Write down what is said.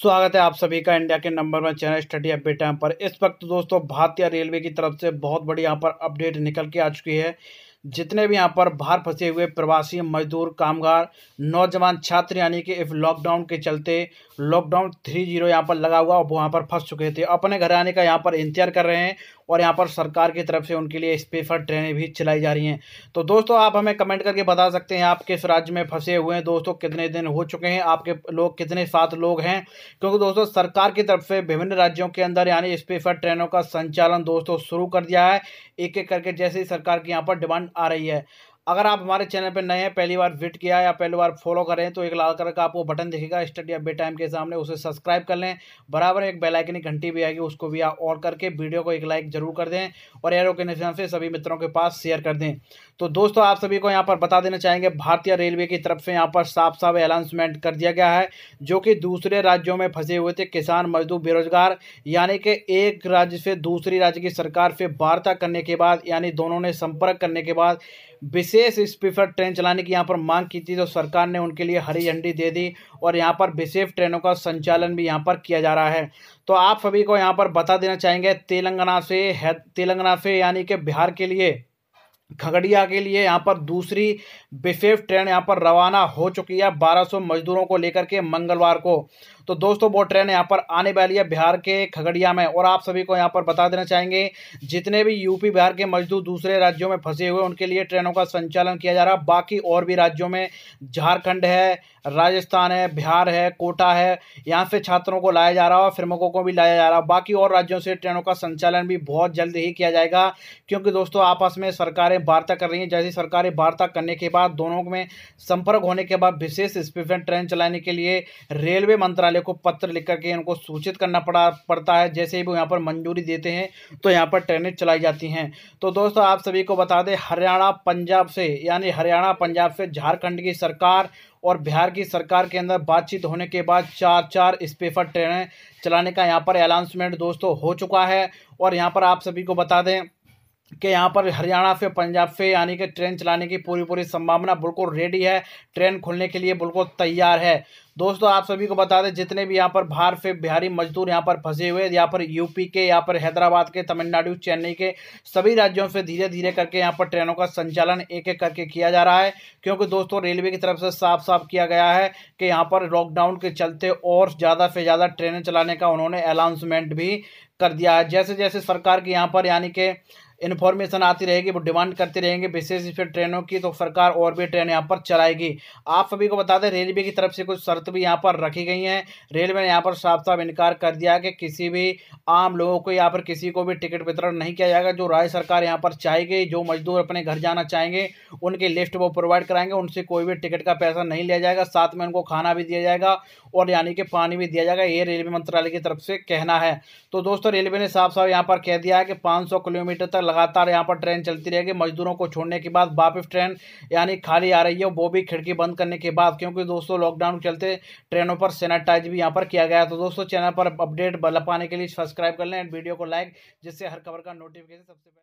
स्वागत है आप सभी का इंडिया के number one channel study update time पर इस वक्त दोस्तों भारतीय रेलवे की तरफ से बहुत बड़ी यहाँ पर अपडेट निकल के आ चुकी है जितने भी यहाँ पर बाहर फंसे हुए प्रवासी मजदूर कामगार नौजवान छात्र यानी कि इफ लॉकडाउन के चलते लॉकडाउन थ्री जीरो यहाँ पर लगा हुआ वो यहाँ पर फंस चुके थे अपने घर आने का यहाँ पर इंतजार कर रहे हैं और यहाँ पर सरकार की तरफ से उनके लिए स्पेशल ट्रेनें भी चलाई जा रही हैं तो दोस्तों आप हमें कमेंट करके बता सकते हैं आप किस राज्य में फंसे हुए हैं दोस्तों कितने दिन हो चुके हैं आपके लोग कितने सात लोग हैं क्योंकि दोस्तों सरकार की तरफ से विभिन्न राज्यों के अंदर यानी स्पेशल ट्रेनों का संचालन दोस्तों शुरू कर दिया है एक एक करके जैसे ही सरकार की यहाँ पर डिमांड आ रही है अगर आप हमारे चैनल पर नए हैं पहली बार विजिट किया या पहली बार फॉलो करें तो एक लाल कलर का आपको बटन दिखेगा स्टडी अपडेट टाइम के सामने उसे सब्सक्राइब कर लें बराबर एक की घंटी भी आएगी उसको भी आप ऑल करके वीडियो को एक लाइक जरूर कर दें और एयरो के निशान से सभी मित्रों के पास शेयर कर दें तो दोस्तों आप सभी को यहाँ पर बता देना चाहेंगे भारतीय रेलवे की तरफ से यहाँ पर साफ साफ अनाउंसमेंट कर दिया गया है जो कि दूसरे राज्यों में फंसे हुए थे किसान मजदूर बेरोजगार यानी कि एक राज्य से दूसरी राज्य की सरकार से वार्ता करने के बाद यानी दोनों ने संपर्क करने के बाद विशेष स्पीफर ट्रेन चलाने की यहाँ पर मांग की थी तो सरकार ने उनके लिए हरी झंडी दे दी और यहाँ पर विशेष ट्रेनों का संचालन भी यहाँ पर किया जा रहा है तो आप सभी को यहाँ पर बता देना चाहेंगे तेलंगाना से है तेलंगाना से यानी कि बिहार के लिए खगड़िया के लिए यहाँ पर दूसरी विशेष ट्रेन यहाँ पर रवाना हो चुकी है 1200 मजदूरों को लेकर के मंगलवार को तो दोस्तों वो ट्रेन यहाँ पर आने वाली है बिहार के खगड़िया में और आप सभी को यहाँ पर बता देना चाहेंगे जितने भी यूपी बिहार के मजदूर दूसरे राज्यों में फंसे हुए उनके लिए ट्रेनों का संचालन किया जा रहा है बाकी और भी राज्यों में झारखंड है राजस्थान है बिहार है कोटा है यहाँ से छात्रों को लाया जा रहा है श्रमिकों को भी लाया जा रहा है बाकी और राज्यों से ट्रेनों का संचालन भी बहुत जल्द ही किया जाएगा क्योंकि दोस्तों आपस में सरकारें वार्ता कर रही हैं जैसे सरकारें वार्ता करने के बाद दोनों में संपर्क होने के बाद विशेष स्पेशल ट्रेन चलाने के लिए रेलवे मंत्रालय वाले को पत्र लिख करके उनको सूचित करना पड़ा पड़ता है जैसे ही वो यहाँ पर मंजूरी देते हैं तो यहाँ पर ट्रेनें चलाई जाती हैं तो दोस्तों आप सभी को बता दें हरियाणा पंजाब से यानी हरियाणा पंजाब से झारखंड की सरकार और बिहार की सरकार के अंदर बातचीत होने के बाद चार चार स्पेफर ट्रेनें चलाने का यहाँ पर अनाउंसमेंट दोस्तों हो चुका है और यहाँ पर आप सभी को बता दें के यहाँ पर हरियाणा से पंजाब से यानी कि ट्रेन चलाने की पूरी पूरी संभावना बिल्कुल रेडी है ट्रेन खुलने के लिए बिल्कुल तैयार है दोस्तों आप सभी को बता दें जितने भी यहाँ पर बाहर से बिहारी मजदूर यहाँ पर फंसे हुए यहाँ पर यूपी के यहाँ पर हैदराबाद के तमिलनाडु चेन्नई के सभी राज्यों से धीरे धीरे करके यहाँ पर ट्रेनों का संचालन एक एक करके किया जा रहा है क्योंकि दोस्तों रेलवे की तरफ से साफ साफ किया गया है कि यहाँ पर लॉकडाउन के चलते और ज़्यादा से ज़्यादा ट्रेनें चलाने का उन्होंने अनाउंसमेंट भी कर दिया है जैसे जैसे सरकार की यहाँ पर यानी कि इन्फॉर्मेशन आती रहेगी वो डिमांड करते रहेंगे विशेष फिर ट्रेनों की तो सरकार और भी ट्रेन यहाँ पर चलाएगी आप सभी को बता दें रेलवे की तरफ से कुछ शर्त भी यहाँ पर रखी गई हैं रेलवे ने यहाँ पर साफ साफ इनकार कर दिया कि किसी भी आम लोगों को यहाँ पर किसी को भी टिकट वितरण नहीं किया जाएगा जो राज्य सरकार यहाँ पर चाहेगी जो मजदूर अपने घर जाना चाहेंगे उनकी लिस्ट वो प्रोवाइड कराएंगे उनसे कोई भी टिकट का पैसा नहीं लिया जाएगा साथ में उनको खाना भी दिया जाएगा और यानी कि पानी भी दिया जाएगा ये रेलवे मंत्रालय की तरफ से कहना है तो दोस्तों रेलवे ने साफ साफ यहाँ पर कह दिया है कि पाँच किलोमीटर तक लगातार यहाँ पर ट्रेन चलती रहेगी मजदूरों को छोड़ने के बाद वापिस ट्रेन यानी खाली आ रही है वो भी खिड़की बंद करने के बाद क्योंकि दोस्तों लॉकडाउन के चलते ट्रेनों पर सैनिटाइज भी यहाँ पर किया गया तो दोस्तों चैनल पर अपडेट पाने के लिए सब्सक्राइब कर लें वीडियो को लाइक जिससे हर खबर का नोटिफिकेशन सबसे